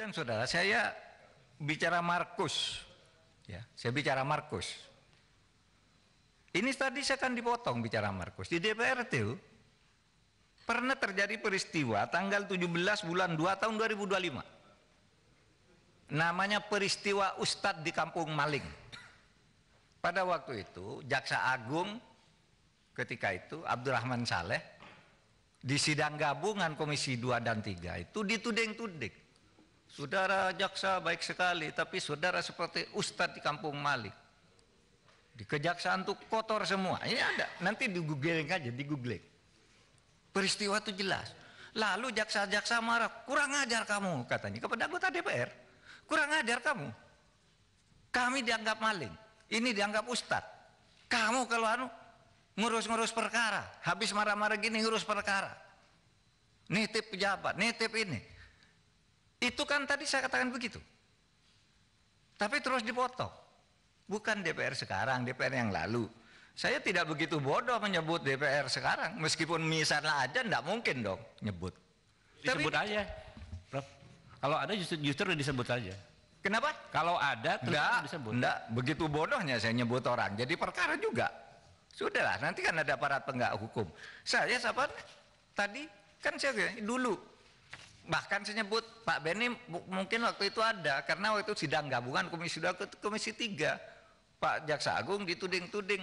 Perhatikan saudara, saya bicara Markus. Ya, saya bicara Markus. Ini tadi saya akan dipotong bicara Markus. Di DPR itu pernah terjadi peristiwa tanggal 17 bulan 2 tahun 2025. Namanya peristiwa Ustadz di Kampung Maling. Pada waktu itu Jaksa Agung ketika itu Abdurrahman Saleh di sidang gabungan Komisi 2 dan 3 itu dituding-tuding Saudara jaksa baik sekali, tapi saudara seperti ustadz di kampung Malik. Di kejaksaan tuh kotor semua. Ini ada, nanti di digugling aja, digugling. Peristiwa itu jelas. Lalu jaksa-jaksa marah, kurang ajar kamu katanya kepada anggota DPR. Kurang ajar kamu. Kami dianggap maling, ini dianggap ustadz. Kamu kalau anu ngurus-ngurus perkara, habis marah-marah gini ngurus perkara. Nitip pejabat, nitip ini itu kan tadi saya katakan begitu. Tapi terus dipotong. Bukan DPR sekarang, DPR yang lalu. Saya tidak begitu bodoh menyebut DPR sekarang. Meskipun misalnya aja, tidak mungkin dong nyebut. Disebut Tapi, aja, Prof. Kalau ada justru, justru disebut aja. Kenapa? Kalau ada tidak, nggak, disebut. Enggak, begitu bodohnya saya nyebut orang. Jadi perkara juga. Sudahlah, nanti kan ada aparat penggak hukum. Saya siapa? Tadi kan saya dulu bahkan saya nyebut Pak Beni mungkin waktu itu ada karena waktu itu sidang gabungan komisi dua ke komisi tiga Pak Jaksa Agung dituding-tuding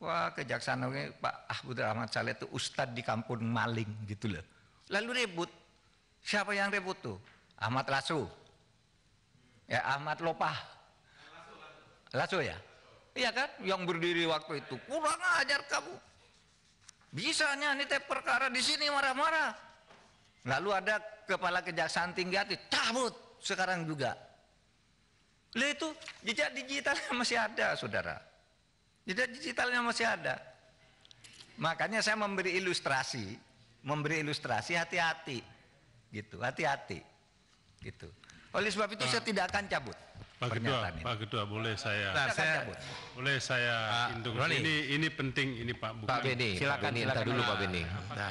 wah kejaksaan agung Pak Ahmad Rahmat Saleh itu ustad di kampung maling gitu loh lalu ribut siapa yang ribut tuh Ahmad Lasu ya Ahmad Lopah Lasu ya iya kan yang berdiri waktu itu kurang ajar kamu bisanya nih perkara di sini marah-marah Lalu ada kepala kejaksaan tinggi hati, cabut sekarang juga. Lalu itu jejak digitalnya masih ada, saudara. Jejak digitalnya masih ada. Makanya saya memberi ilustrasi, memberi ilustrasi hati-hati, gitu, hati-hati, gitu. Oleh sebab itu saya ah. tidak akan cabut. Pak Ketua, ini. Pak Ketua, nah, boleh saya, nah, saya boleh saya uh, Ini ini penting ini Pak. Bukan. Pak Beni, silakan kita dulu Pak Beni. Nah, nah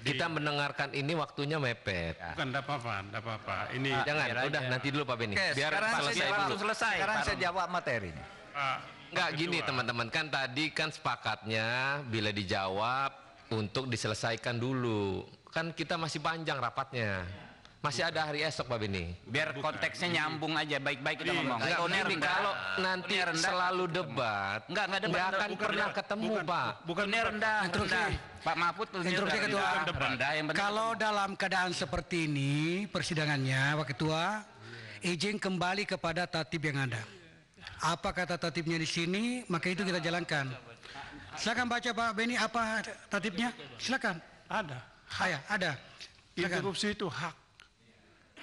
di, kita mendengarkan ini waktunya mepet. Bukan, tidak apa-apa, tidak apa-apa. Ini ah, jangan, ya, udah ya. nanti dulu Pak Beni. Oke, biar sekarang selesai saya dulu. selesai. Sekarang Pak saya jawab materinya. Pak, Enggak gini teman-teman, kan tadi kan sepakatnya bila dijawab untuk diselesaikan dulu. Kan kita masih panjang rapatnya masih ada hari esok Pak Beni biar konteksnya nyambung aja baik-baik kita iya, ngomong enggak, rendah, kalau nanti rendah, selalu debat enggak enggak debat akan bukan, pernah bukan, ketemu bukan, Pak bukan Tony rendah rendah Pak Mahfud instruksi ketua rendah kan? yang kalau dalam keadaan seperti ini persidangannya Pak Ketua izin kembali kepada tatib yang ada apa kata tatibnya di sini maka itu kita jalankan silakan baca Pak Beni apa tatibnya silakan ada Haya, ah, ada interupsi itu hak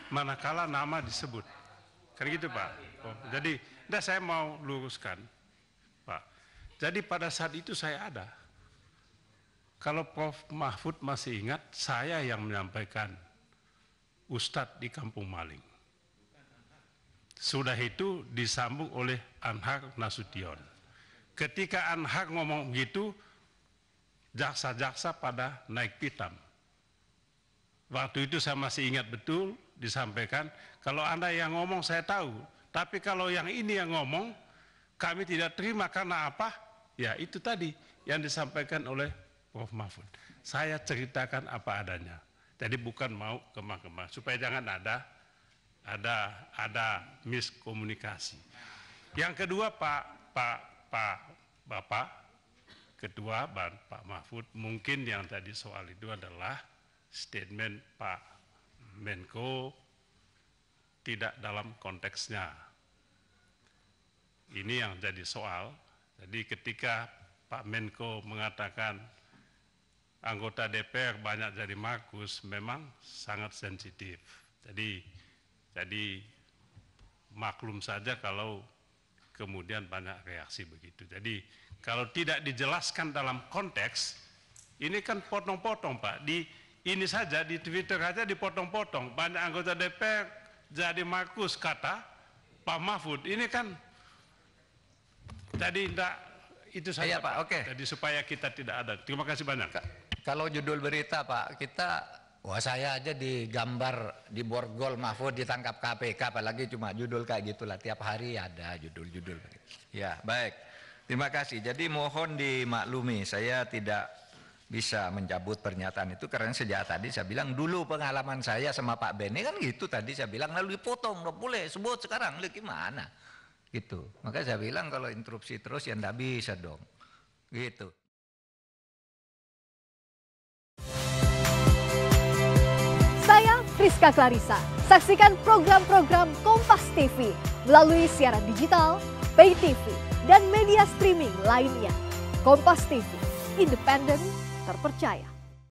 manakala nama disebut. Kan gitu Pak. Oh, jadi, dah saya mau luruskan, Pak. Jadi pada saat itu saya ada. Kalau Prof. Mahfud masih ingat, saya yang menyampaikan Ustadz di Kampung Maling. Sudah itu disambung oleh Anhar Nasution. Ketika Anhar ngomong begitu, jaksa-jaksa pada naik pitam. Waktu itu saya masih ingat betul, disampaikan. Kalau Anda yang ngomong saya tahu, tapi kalau yang ini yang ngomong kami tidak terima karena apa? Ya itu tadi yang disampaikan oleh Prof. Mahfud. Saya ceritakan apa adanya. Jadi bukan mau ke mahkamah supaya jangan ada ada ada miskomunikasi. Yang kedua Pak Pak Pak Bapak Kedua Pak Mahfud mungkin yang tadi soal itu adalah statement Pak Menko tidak dalam konteksnya. Ini yang jadi soal. Jadi ketika Pak Menko mengatakan anggota DPR banyak jadi makus, memang sangat sensitif. Jadi jadi maklum saja kalau kemudian banyak reaksi begitu. Jadi kalau tidak dijelaskan dalam konteks, ini kan potong-potong Pak, di ini saja di Twitter saja dipotong-potong banyak anggota DPR jadi Markus kata Pak Mahfud ini kan jadi tidak itu saja iya, Pak. Oke. Okay. Jadi supaya kita tidak ada. Terima kasih banyak. Ka kalau judul berita Pak, kita wah saya aja digambar di borgol Mahfud ditangkap KPK apalagi cuma judul kayak gitulah tiap hari ada judul-judul. Ya, baik. Terima kasih. Jadi mohon dimaklumi saya tidak bisa mencabut pernyataan itu karena sejak tadi saya bilang dulu pengalaman saya sama Pak Beni kan gitu tadi saya bilang lalu dipotong nggak boleh sebut sekarang lu gimana gitu maka saya bilang kalau interupsi terus ya ndak bisa dong gitu saya Friska Clarissa saksikan program-program Kompas TV melalui siaran digital pay TV dan media streaming lainnya Kompas TV independen terpercaya.